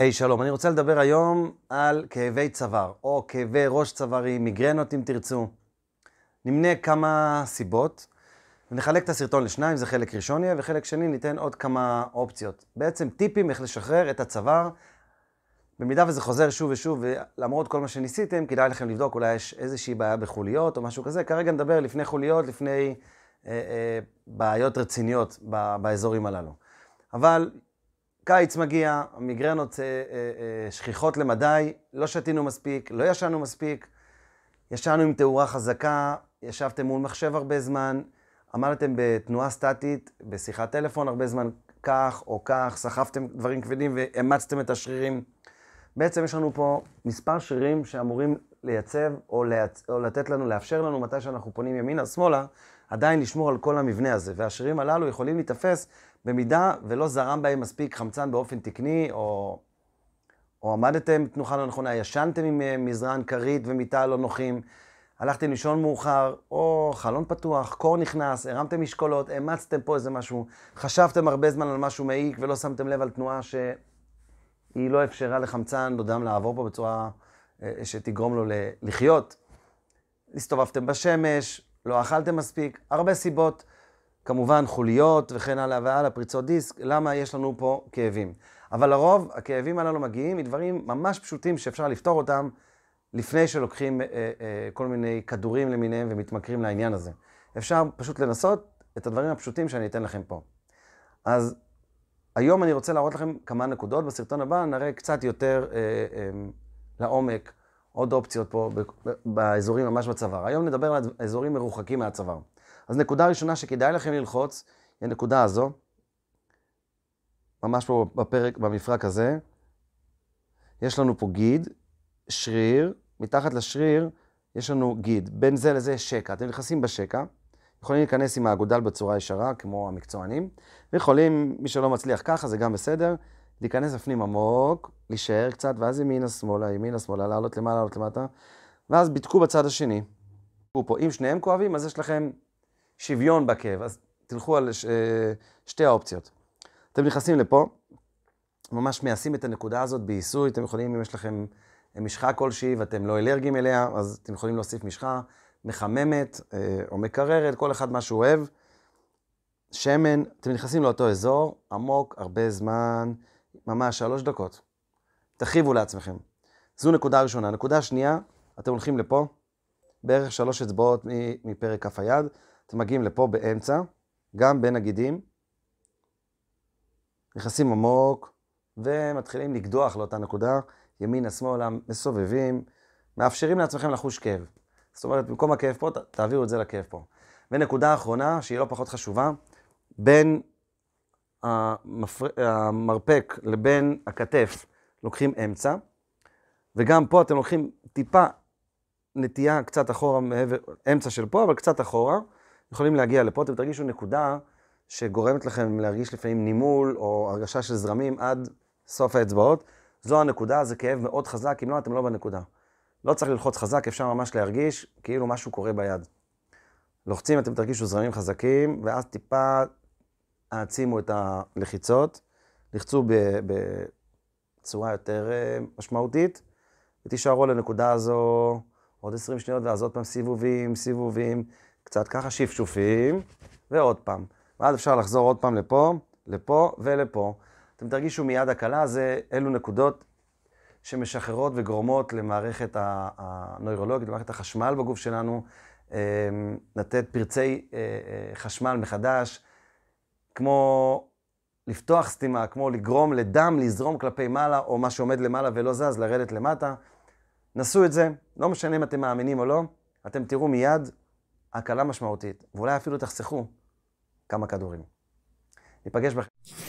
היי hey, שלום, אני רוצה לדבר היום על כאבי צוואר, או כאבי ראש צווארי, מיגרנות אם תרצו. נמנה כמה סיבות, ונחלק את הסרטון לשניים, זה חלק ראשון יהיה, וחלק שני ניתן עוד כמה אופציות. בעצם טיפים איך לשחרר את הצוואר, במידה וזה חוזר שוב ושוב, ולמרות כל מה שניסיתם, כדאי לכם לבדוק, אולי יש איזושהי בעיה בחוליות או משהו כזה. כרגע נדבר לפני חוליות, לפני אה, אה, בעיות רציניות באזורים הללו. אבל קיץ מגיע, המיגרנות אה, אה, שכיחות למדי, לא שתינו מספיק, לא ישנו מספיק, ישנו עם תאורה חזקה, ישבתם מול מחשב הרבה זמן, עמדתם בתנועה סטטית, בשיחת טלפון הרבה זמן כך או כך, סחבתם דברים כבדים והמצתם את השרירים. בעצם יש לנו פה מספר שרירים שאמורים לייצב או, לייצ... או לתת לנו, לאפשר לנו מתי שאנחנו פונים ימינה, או שמאלה, עדיין לשמור על כל המבנה הזה, והשרירים הללו יכולים להיתפס במידה ולא זרם בהם מספיק חמצן באופן תקני, או, או עמדתם תנוחה לא נכונה, ישנתם עם אה, מזרן כרית ומיטה לא נוחים, הלכתם לישון מאוחר, או חלון פתוח, קור נכנס, הרמתם משקולות, אימצתם פה איזה משהו, חשבתם הרבה זמן על משהו מעיק ולא שמתם לב על תנועה שהיא לא אפשרה לחמצן לא דם לעבור פה בצורה אה, אה, שתגרום לו לחיות. הסתובבתם בשמש, לא אכלתם מספיק, הרבה סיבות. כמובן חוליות וכן הלאה והלאה, פריצות דיסק, למה יש לנו פה כאבים. אבל לרוב הכאבים הללו מגיעים מדברים ממש פשוטים שאפשר לפתור אותם לפני שלוקחים אה, אה, כל מיני כדורים למיניהם ומתמכרים לעניין הזה. אפשר פשוט לנסות את הדברים הפשוטים שאני אתן לכם פה. אז היום אני רוצה להראות לכם כמה נקודות, בסרטון הבא נראה קצת יותר אה, אה, לעומק עוד אופציות פה באזורים ממש בצוואר. היום נדבר על אזורים מרוחקים מהצוואר. אז נקודה ראשונה שכדאי לכם ללחוץ, היא הנקודה הזו, ממש פה בפרק, במפרק הזה. יש לנו פה גיד, שריר, מתחת לשריר יש לנו גיד. בין זה לזה יש שקע. אתם נכנסים בשקע, יכולים להיכנס עם האגודל בצורה ישרה, כמו המקצוענים, ויכולים, מי שלא מצליח ככה, זה גם בסדר, להיכנס לפנים עמוק, להישאר קצת, ואז ימינה, שמאלה, ימינה, שמאלה, לעלות למעלה, לעלות למטה, ואז בדקו בצד השני. פה. אם שניהם כואבים, אז יש לכם שוויון בכאב, אז תלכו על ש... אה, שתי האופציות. אתם נכנסים לפה, ממש מיישים את הנקודה הזאת בעיסוי, אתם יכולים, אם יש לכם אה, משחה כלשהי ואתם לא אלרגיים אליה, אז אתם יכולים להוסיף משחה מחממת אה, או מקררת, כל אחד מה שהוא אוהב. שמן, אתם נכנסים לאותו אזור, עמוק, הרבה זמן, ממש שלוש דקות. תכיבו לעצמכם. זו נקודה ראשונה. נקודה שנייה, אתם הולכים לפה, בערך שלוש אצבעות מפרק כף היד, אתם מגיעים לפה באמצע, גם בין הגידים, נכנסים עמוק, ומתחילים לקדוח לאותה נקודה, ימינה, שמאלה, מסובבים, מאפשרים לעצמכם לחוש כאב. זאת אומרת, במקום הכאב פה, תעבירו את זה לכאב פה. ונקודה אחרונה, שהיא לא פחות חשובה, בין המפר... המרפק לבין הכתף לוקחים אמצע, וגם פה אתם לוקחים טיפה נטייה קצת אחורה מעבר, אמצע של פה, אבל קצת אחורה, יכולים להגיע לפה, אתם תרגישו נקודה שגורמת לכם להרגיש לפעמים נימול או הרגשה של זרמים עד סוף האצבעות. זו הנקודה, זה כאב מאוד חזק, אם לא, אתם לא בנקודה. לא צריך ללחוץ חזק, אפשר ממש להרגיש כאילו משהו קורה ביד. לוחצים, אתם תרגישו זרמים חזקים, ואז טיפה העצימו את הלחיצות, לחצו בצורה יותר אה, משמעותית, ותישארו לנקודה הזו עוד 20 שניות, ואז עוד פעם סיבובים, סיבובים, קצת ככה שפשופים, ועוד פעם. ואז אפשר לחזור עוד פעם לפה, לפה ולפה. אתם תרגישו מיד הקלה, זה אלו נקודות שמשחררות וגורמות למערכת הנוירולוגית, למערכת החשמל בגוף שלנו, אה, לתת פרצי אה, חשמל מחדש, כמו לפתוח סתימה, כמו לגרום לדם לזרום כלפי מעלה, או מה שעומד למעלה ולא זז, לרדת למטה. נסו את זה, לא משנה אם אתם מאמינים או לא, אתם תראו מיד הקלה משמעותית, ואולי אפילו תחסכו כמה כדורים. ניפגש בכם.